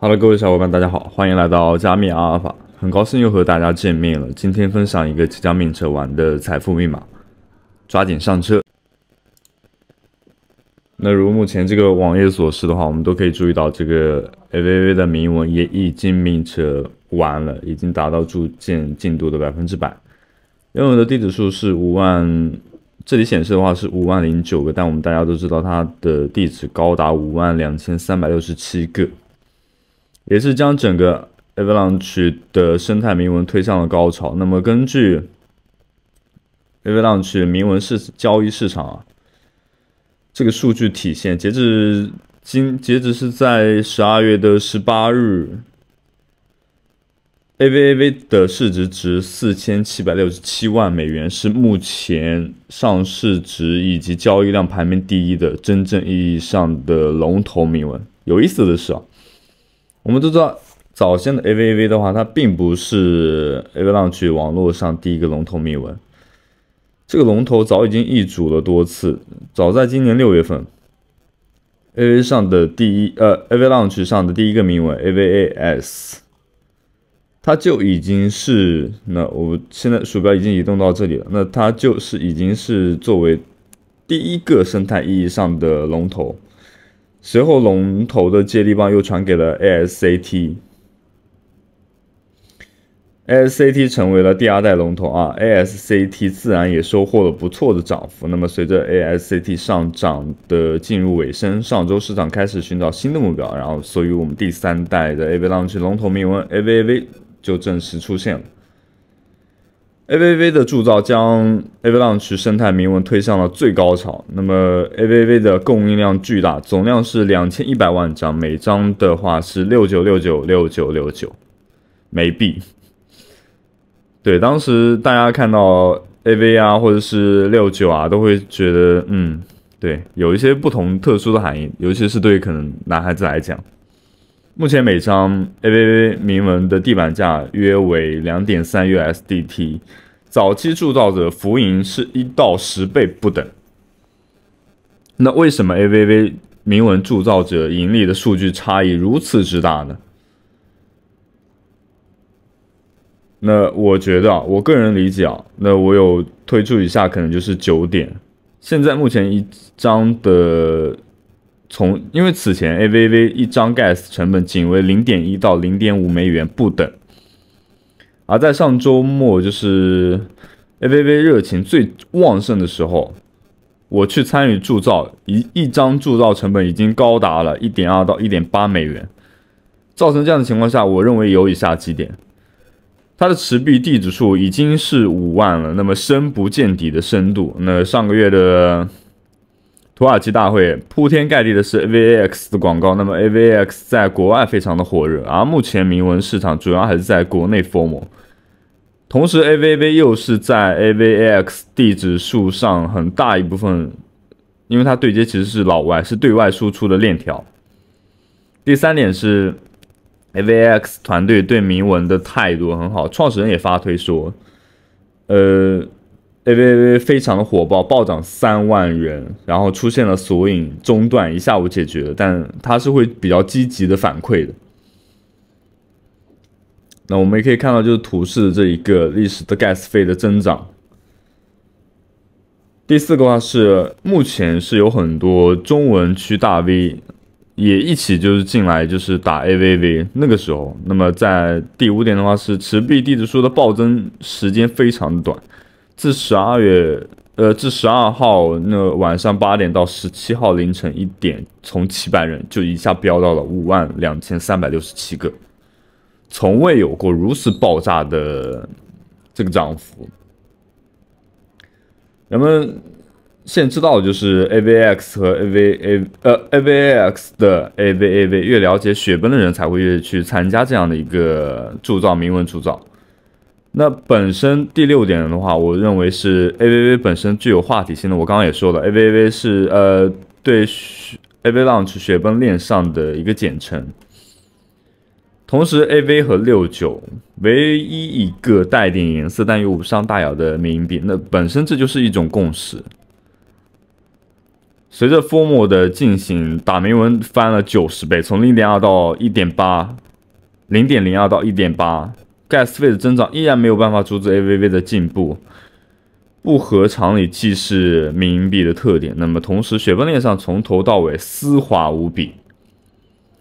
哈喽，各位小伙伴，大家好，欢迎来到加密阿尔法，很高兴又和大家见面了。今天分享一个即将命车完的财富密码，抓紧上车。那如目前这个网页所示的话，我们都可以注意到这个 AVV 的铭文也已经命车完了，已经达到铸件进度的百分之百。拥有的地址数是五万，这里显示的话是五万零九个，但我们大家都知道它的地址高达五万两千三百六十七个。也是将整个 Avalanche 的生态铭文推向了高潮。那么，根据 Avalanche 铭文市交易市场啊，这个数据体现，截至今截止是在十二月的十八日，AVAV 的市值值四千七百六十七万美元，是目前上市值以及交易量排名第一的真正意义上的龙头铭文。有意思的是啊。我们都知道，早先的 AVAV 的话，它并不是 AV Launch 网络上第一个龙头铭文。这个龙头早已经易主了多次。早在今年六月份，AV 上的第一，呃，AV Launch 上的第一个铭文 AVAS，它就已经是，那我现在鼠标已经移动到这里了，那它就是已经是作为第一个生态意义上的龙头。随后，龙头的接力棒又传给了 a s a t a s a t 成为了第二代龙头啊，ASCT 自然也收获了不错的涨幅。那么，随着 ASCT 上涨的进入尾声，上周市场开始寻找新的目标，然后，所以我们第三代的 AV l a u n e 龙头铭文 AVAV 就正式出现了。A V V 的铸造将 Avalanche 生态铭文推向了最高潮。那么 A V V 的供应量巨大，总量是两千一百万张，每张的话是六九六九六九六九枚币。对，当时大家看到 A V 啊，或者是六九啊，都会觉得嗯，对，有一些不同特殊的含义，尤其是对可能男孩子来讲。目前每张 AVV 铭文的地板价约为两点三 USDT，早期铸造者浮盈是一到十倍不等。那为什么 AVV 铭文铸造者盈利的数据差异如此之大呢？那我觉得，我个人理解啊，那我有推出一下，可能就是九点。现在目前一张的。从因为此前 A V V 一张 Gas 成本仅为零点一到零点五美元不等，而在上周末就是 A V V 热情最旺盛的时候，我去参与铸造一一张铸造成本已经高达了一点二到一点八美元，造成这样的情况下，我认为有以下几点，它的持币地址数已经是五万了，那么深不见底的深度，那上个月的。土耳其大会铺天盖地的是 AVAX 的广告，那么 AVAX 在国外非常的火热，而目前铭文市场主要还是在国内 FOMO。同时，AVV 又是在 AVAX 地址数上很大一部分，因为它对接其实是老外，是对外输出的链条。第三点是 AVAX 团队对铭文的态度很好，创始人也发推说，呃。A V V 非常的火爆，暴涨三万元，然后出现了索引中断，一下午解决，但它是会比较积极的反馈的。那我们也可以看到，就是图示这一个历史的 Gas 费的增长。第四个话是，目前是有很多中文区大 V 也一起就是进来，就是打 A V V 那个时候。那么在第五点的话是，持币地址数的暴增时间非常短。自十二月，呃，自十二号那晚上八点到十七号凌晨一点，从七百人就一下飙到了五万两千三百六十七个，从未有过如此爆炸的这个涨幅。人们现知道就是 AVX 和 AVA，呃，AVAX 的 AVA v 越了解雪崩的人才会越去参加这样的一个铸造铭文铸造。那本身第六点的话，我认为是 A V V 本身具有话题性。的我刚刚也说了，A V V 是呃对 A V Launch 雪崩链上的一个简称。同时，A V 和六九唯一一个带点颜色但又无伤大雅的冥文币，那本身这就是一种共识。随着 Form 的进行，打铭文翻了九十倍，从零点二到一点八，零点零二到一点八。gas 费的增长依然没有办法阻止 AVV 的进步，不合常理既是冥币的特点。那么同时，雪崩链上从头到尾丝滑无比。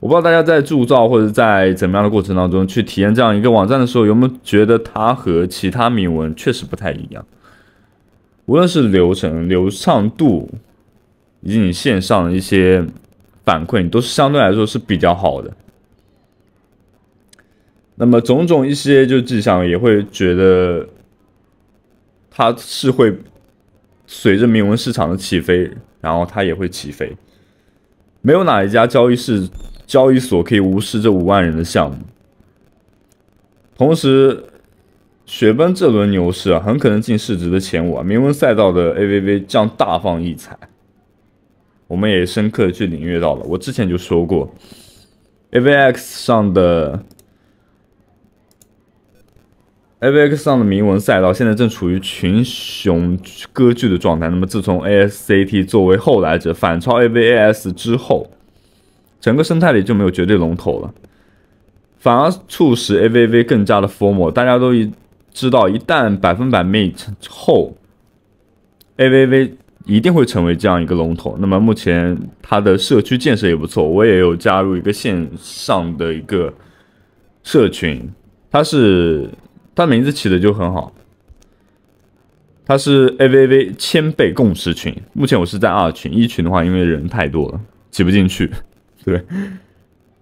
我不知道大家在铸造或者在怎么样的过程当中去体验这样一个网站的时候，有没有觉得它和其他铭文确实不太一样？无论是流程流畅度以及你线上的一些反馈，都是相对来说是比较好的。那么种种一些就迹象也会觉得，它是会随着铭文市场的起飞，然后它也会起飞。没有哪一家交易市交易所可以无视这五万人的项目。同时，雪崩这轮牛市啊，很可能进市值的前五啊，铭文赛道的 A V V 将大放异彩。我们也深刻的去领略到了，我之前就说过，A V X 上的。AVX 上的铭文赛道现在正处于群雄割据的状态。那么，自从 ASCT 作为后来者反超 AVAS 之后，整个生态里就没有绝对龙头了，反而促使 AVV 更加的疯魔。大家都一知道，一旦百分百 mate 后，AVV 一定会成为这样一个龙头。那么，目前它的社区建设也不错，我也有加入一个线上的一个社群，它是。他名字起的就很好，他是 A V V 千倍共识群。目前我是在二群，一群的话因为人太多了挤不进去。对，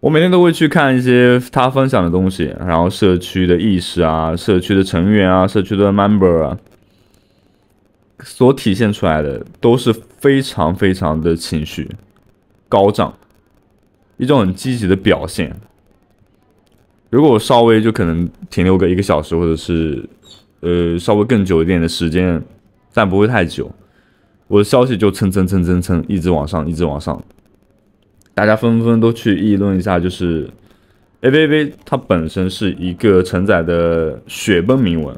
我每天都会去看一些他分享的东西，然后社区的意识啊，社区的成员啊，社区的 member 啊，所体现出来的都是非常非常的情绪高涨，一种很积极的表现。如果我稍微就可能停留个一个小时，或者是，呃，稍微更久一点的时间，但不会太久，我的消息就蹭蹭蹭蹭蹭一直往上，一直往上，大家纷纷都去议论一下，就是 A V V 它本身是一个承载的雪崩铭文，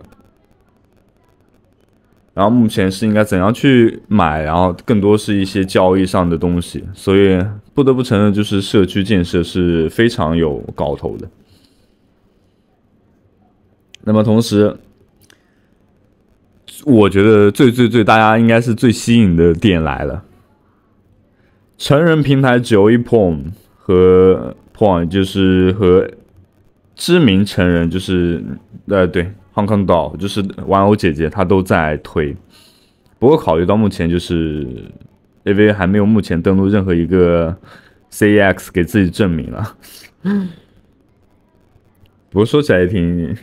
然后目前是应该怎样去买，然后更多是一些交易上的东西，所以不得不承认，就是社区建设是非常有搞头的。那么同时，我觉得最最最大家应该是最吸引的点来了。成人平台只有 Epon 和 p o n 就是和知名成人，就是呃对，Hong Kong Doll 就是玩偶姐姐，她都在推。不过考虑到目前就是 AV 还没有目前登录任何一个 CEX 给自己证明了。嗯。不过说起来也挺。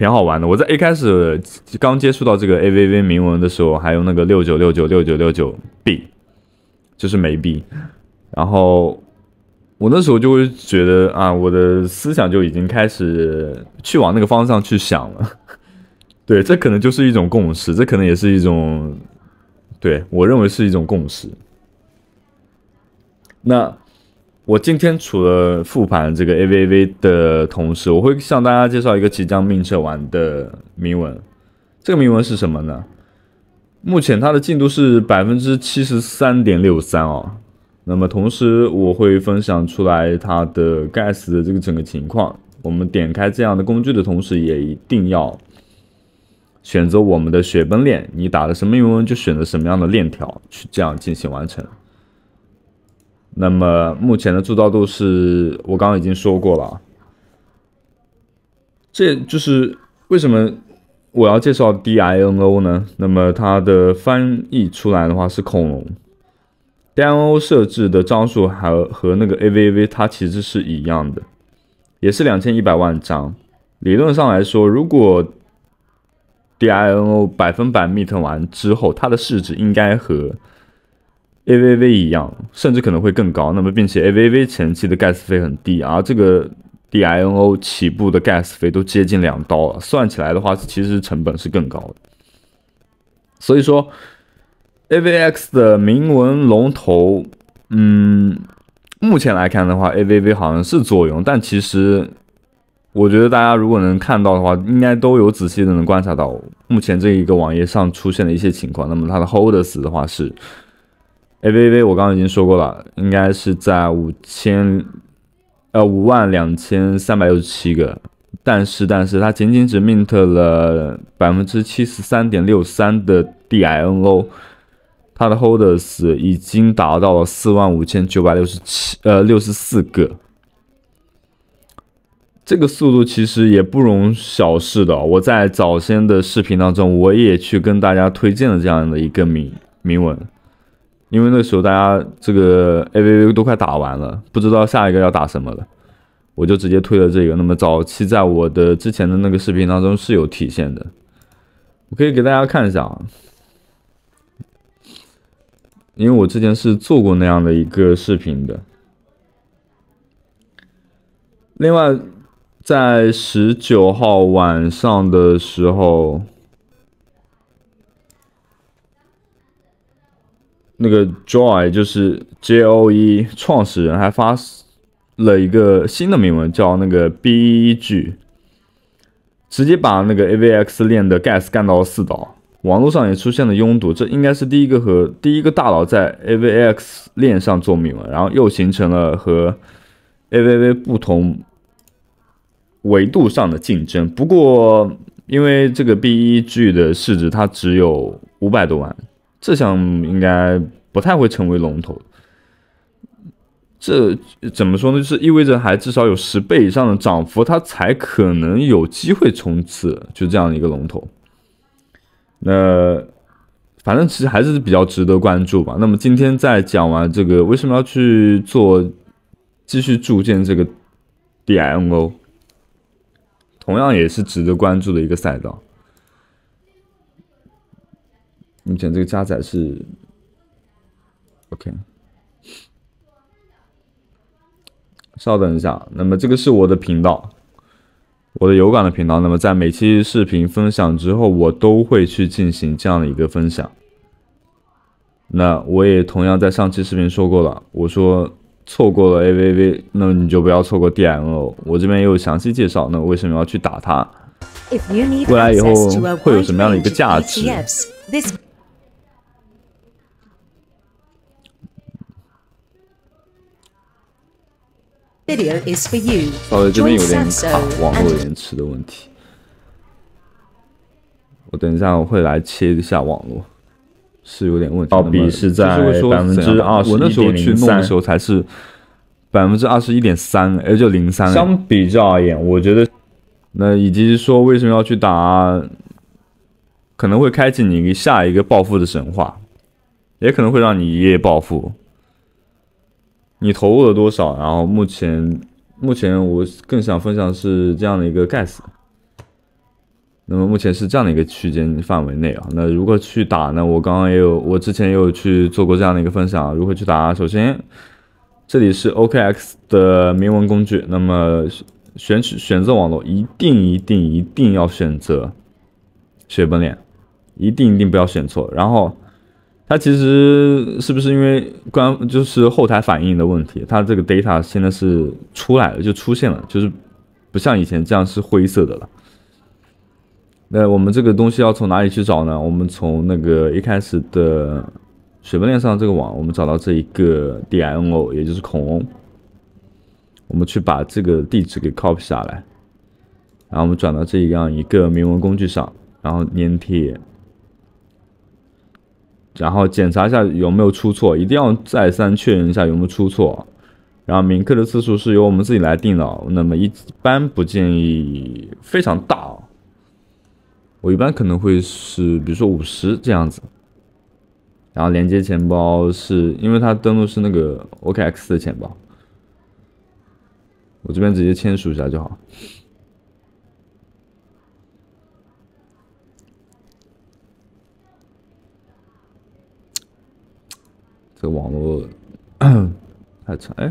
挺好玩的。我在一开始刚接触到这个 A V V 铭文的时候，还有那个六九六九六九六九 B，就是没币。然后我那时候就会觉得啊，我的思想就已经开始去往那个方向去想了。对，这可能就是一种共识，这可能也是一种，对我认为是一种共识。那。我今天除了复盘这个 A V A V 的同时，我会向大家介绍一个即将命测完的铭文。这个铭文是什么呢？目前它的进度是百分之七十三点六三哦。那么同时，我会分享出来它的盖茨的这个整个情况。我们点开这样的工具的同时，也一定要选择我们的雪崩链。你打的什么铭文，就选择什么样的链条去这样进行完成。那么目前的铸造度是我刚刚已经说过了，这就是为什么我要介绍 DINO 呢？那么它的翻译出来的话是恐龙，DINO 设置的张数和和那个 AVAV 它其实是一样的，也是两千一百万张。理论上来说，如果 DINO 百分百密 t 完之后，它的市值应该和。A V V 一样，甚至可能会更高。那么，并且 A V V 前期的 gas 费很低，而这个 D I N O 起步的 gas 费都接近两刀了。算起来的话，其实成本是更高的。所以说 A V X 的铭文龙头，嗯，目前来看的话，A V V 好像是作用，但其实我觉得大家如果能看到的话，应该都有仔细的能观察到目前这一个网页上出现的一些情况。那么它的 holders 的话是。A V V，我刚刚已经说过了，应该是在五千，呃五万两千三百六十七个，但是但是它仅仅只 mint 了百分之七十三点六三的 D I N O，它的 holders 已经达到了四万五千九百六十七，呃六十四个，这个速度其实也不容小视的。我在早先的视频当中，我也去跟大家推荐了这样的一个名铭文。因为那时候大家这个 A V V 都快打完了，不知道下一个要打什么了，我就直接推了这个。那么早期在我的之前的那个视频当中是有体现的，我可以给大家看一下啊，因为我之前是做过那样的一个视频的。另外，在十九号晚上的时候。那个 Joy 就是 J O E 创始人，还发了一个新的铭文，叫那个 B E G，直接把那个 A V X 链的 Gas 干到了四刀，网络上也出现了拥堵。这应该是第一个和第一个大佬在 A V X 链上做铭文，然后又形成了和 A V V 不同维度上的竞争。不过，因为这个 B E G 的市值它只有五百多万。这项应该不太会成为龙头，这怎么说呢？就是意味着还至少有十倍以上的涨幅，它才可能有机会冲刺，就这样一个龙头。那反正其实还是比较值得关注吧。那么今天在讲完这个为什么要去做，继续铸建这个 D m O，同样也是值得关注的一个赛道。目前这个加载是 OK，稍等一下。那么这个是我的频道，我的有感的频道。那么在每期视频分享之后，我都会去进行这样的一个分享。那我也同样在上期视频说过了，我说错过了 AVV，那你就不要错过 DNO。我这边也有详细介绍，那为什么要去打它？未来以后会有什么样的一个价值？you。哦，这边有点卡，网络延迟的问题。我等一下我会来切一下网络，是有点问题。到比是在百分之二，十我那时候去弄的时候才是百分之二十一点三，也就零三。相比较而言，我觉得那以及说为什么要去打，可能会开启你下一个暴富的神话，也可能会让你一夜暴富。你投入了多少？然后目前，目前我更想分享是这样的一个盖 s 那么目前是这样的一个区间范围内啊。那如何去打呢？我刚刚也有，我之前也有去做过这样的一个分享。如何去打？首先，这里是 OKX 的铭文工具。那么选取选择网络，一定一定一定要选择雪崩脸，一定一定不要选错。然后。它其实是不是因为官就是后台反应的问题？它这个 data 现在是出来了，就出现了，就是不像以前这样是灰色的了。那我们这个东西要从哪里去找呢？我们从那个一开始的水文链上这个网，我们找到这一个 D m N O，也就是恐龙，我们去把这个地址给 copy 下来，然后我们转到这样一个铭文工具上，然后粘贴。然后检查一下有没有出错，一定要再三确认一下有没有出错。然后铭刻的次数是由我们自己来定的，那么一般不建议非常大。我一般可能会是，比如说五十这样子。然后连接钱包是因为它登录是那个 OKX 的钱包，我这边直接签署一下就好。这个网络太差，哎，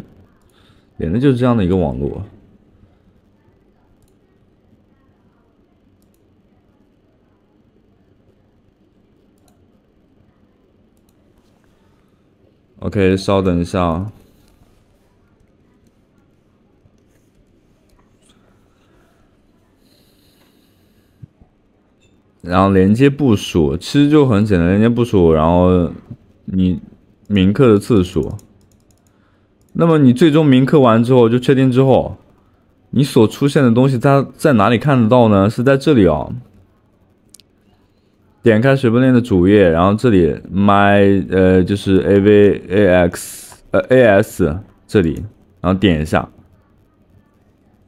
连的就是这样的一个网络。OK，稍等一下啊。然后连接部署，其实就很简单，连接部署，然后你。铭刻的次数，那么你最终铭刻完之后，就确定之后，你所出现的东西它在哪里看得到呢？是在这里哦。点开水波链的主页，然后这里 my 呃就是 av ax 呃 as 这里，然后点一下，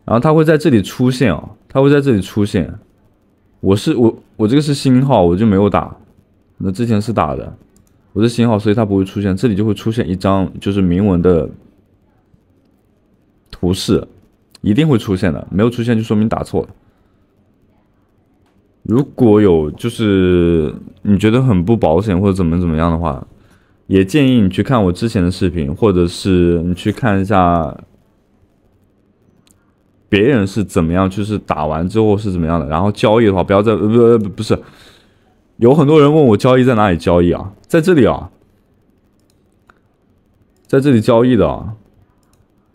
然后它会在这里出现哦，它会在这里出现。我是我我这个是新号，我就没有打，那之前是打的。我的型号，所以它不会出现，这里就会出现一张就是铭文的图示，一定会出现的，没有出现就说明打错了。如果有就是你觉得很不保险或者怎么怎么样的话，也建议你去看我之前的视频，或者是你去看一下别人是怎么样，就是打完之后是怎么样的，然后交易的话不要再不不是。有很多人问我交易在哪里交易啊，在这里啊，在这里交易的，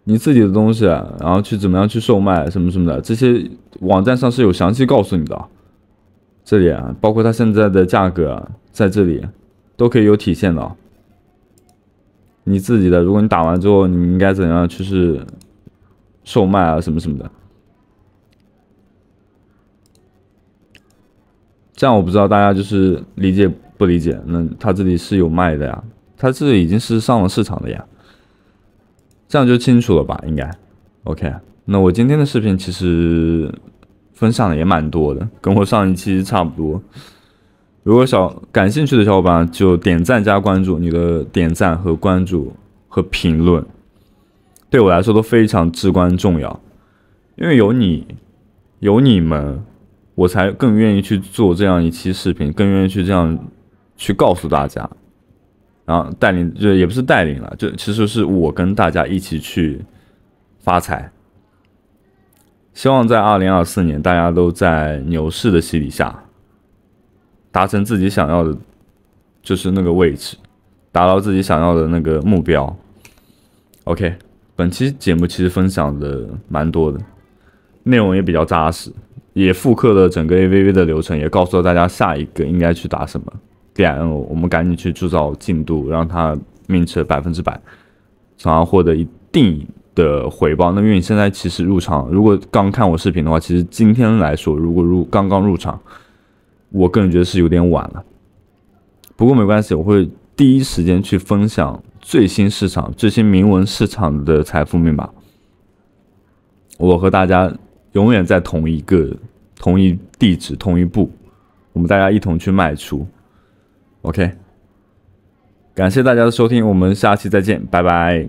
你自己的东西，然后去怎么样去售卖什么什么的，这些网站上是有详细告诉你的，这里啊，包括它现在的价格在这里都可以有体现的。你自己的，如果你打完之后，你应该怎样去是售卖啊，什么什么的。这样我不知道大家就是理解不理解，那他这里是有卖的呀，他这已经是上了市场的呀，这样就清楚了吧？应该，OK。那我今天的视频其实分享的也蛮多的，跟我上一期差不多。如果小感兴趣的小伙伴就点赞加关注，你的点赞和关注和评论，对我来说都非常至关重要，因为有你，有你们。我才更愿意去做这样一期视频，更愿意去这样去告诉大家，然后带领就也不是带领了，就其实是我跟大家一起去发财。希望在二零二四年，大家都在牛市的洗礼下，达成自己想要的，就是那个位置，达到自己想要的那个目标。OK，本期节目其实分享的蛮多的，内容也比较扎实。也复刻了整个 A V V 的流程，也告诉了大家下一个应该去打什么 D I O，我们赶紧去铸造进度，让它命 t 百分之百，从而获得一定的回报。那因为你现在其实入场，如果刚看我视频的话，其实今天来说，如果入刚刚入场，我个人觉得是有点晚了。不过没关系，我会第一时间去分享最新市场、最新铭文市场的财富密码。我和大家。永远在同一个、同一地址、同一步，我们大家一同去迈出。OK，感谢大家的收听，我们下期再见，拜拜。